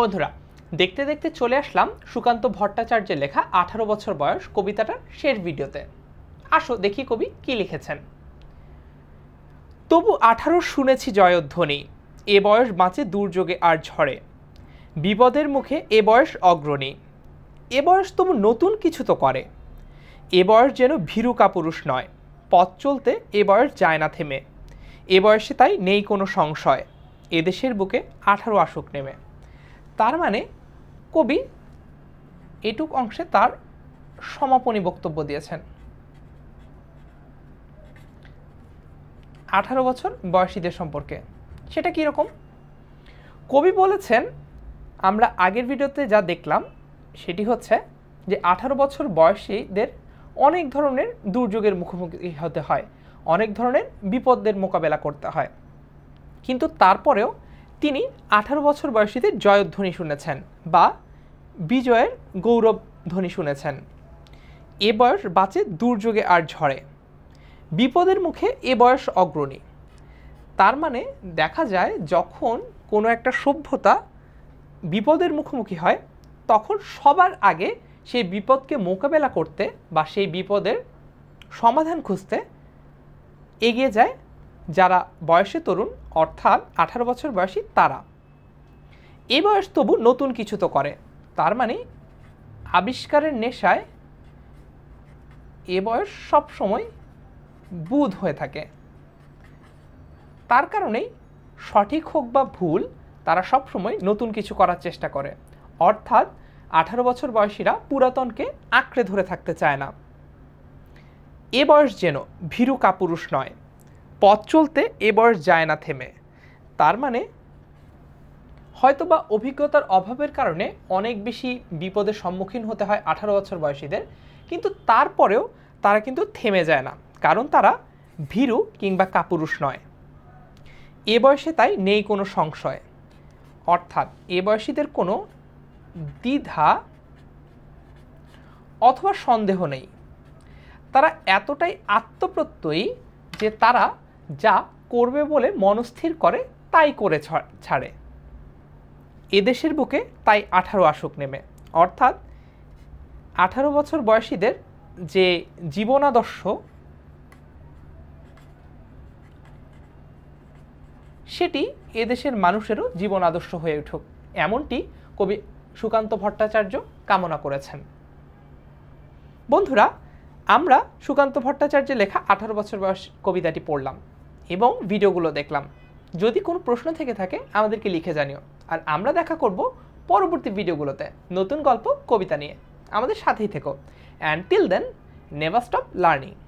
বন্ধুরা দেখতে দেখতে চলে আসলাম সুকান্ত ভট্টাচার্যের লেখা আঠারো বছর বয়স কবিতাটার শেষ ভিডিওতে আসো দেখি কবি কি লিখেছেন তবু আঠারো শুনেছি জয়ধ্বনি এ বয়স বাঁচে দুর্যোগে আর ঝড়ে বিপদের মুখে এ বয়স অগ্রণী এ বয়স তবু নতুন কিছু তো করে এ বয়স যেন ভীরু কাপুরুষ নয় পথ চলতে এ বয়স যায় না থেমে এ বয়সে তাই নেই কোনো সংশয় এদেশের বুকে আঠারো আসুক নেমে তার মানে কবি এটুক অংশে তার সমাপনী বক্তব্য দিয়েছেন আঠারো বছর বয়সীদের সম্পর্কে সেটা কীরকম কবি বলেছেন আমরা আগের ভিডিওতে যা দেখলাম সেটি হচ্ছে যে আঠারো বছর বয়সীদের অনেক ধরনের দুর্যোগের মুখোমুখি হতে হয় অনেক ধরনের বিপদের মোকাবেলা করতে হয় কিন্তু তারপরেও তিনি আঠারো বছর বয়সীতে জয়ধ্বনি শুনেছেন বা বিজয়ের গৌরব ধ্বনি শুনেছেন এ বয়স বাঁচে দুর্যোগে আর ঝড়ে বিপদের মুখে এ বয়স অগ্রণী তার মানে দেখা যায় যখন কোনো একটা সভ্যতা বিপদের মুখোমুখি হয় তখন সবার আগে সেই বিপদকে মোকাবেলা করতে বা সেই বিপদের সমাধান খুঁজতে এগিয়ে যায় যারা বয়সে তরুণ অর্থাৎ আঠারো বছর বয়সী তারা এ বয়স তবু নতুন কিছু তো করে তার মানে আবিষ্কারের নেশায় এ বয়স সবসময় বুধ হয়ে থাকে তার কারণেই সঠিক হোক বা ভুল তারা সবসময় নতুন কিছু করার চেষ্টা করে অর্থাৎ আঠারো বছর বয়সীরা পুরাতনকে আঁকড়ে ধরে থাকতে চায় না এ বয়স যেন ভীরু কাপুরুষ নয় পথ চলতে এ যায় না থেমে তার মানে হয়তোবা অভিজ্ঞতার অভাবের কারণে অনেক বেশি বিপদের সম্মুখীন হতে হয় আঠারো বছর বয়সীদের কিন্তু তারপরেও তারা কিন্তু থেমে যায় না কারণ তারা ভীরু কিংবা কাপুরুষ নয় এ বয়সে তাই নেই কোনো সংশয় অর্থাৎ এ বয়সীদের কোনো দ্বিধা অথবা সন্দেহ নেই তারা এতটাই আত্মপ্রত্যয়ী যে তারা যা করবে বলে মনস্থির করে তাই করে ছাড়ে এদেশের বুকে তাই আঠারো আসুক নেমে অর্থাৎ আঠারো বছর বয়সীদের যে জীবনাদর্শ সেটি এদেশের মানুষেরও জীবন আদর্শ হয়ে উঠুক এমনটি কবি সুকান্ত ভট্টাচার্য কামনা করেছেন বন্ধুরা আমরা সুকান্ত ভট্টাচার্যের লেখা আঠারো বছর বয়স কবিতাটি পড়লাম এবং ভিডিওগুলো দেখলাম যদি কোনো প্রশ্ন থেকে থাকে আমাদেরকে লিখে জানিও আর আমরা দেখা করব পরবর্তী ভিডিওগুলোতে নতুন গল্প কবিতা নিয়ে আমাদের সাথেই থেকো and till then never stop learning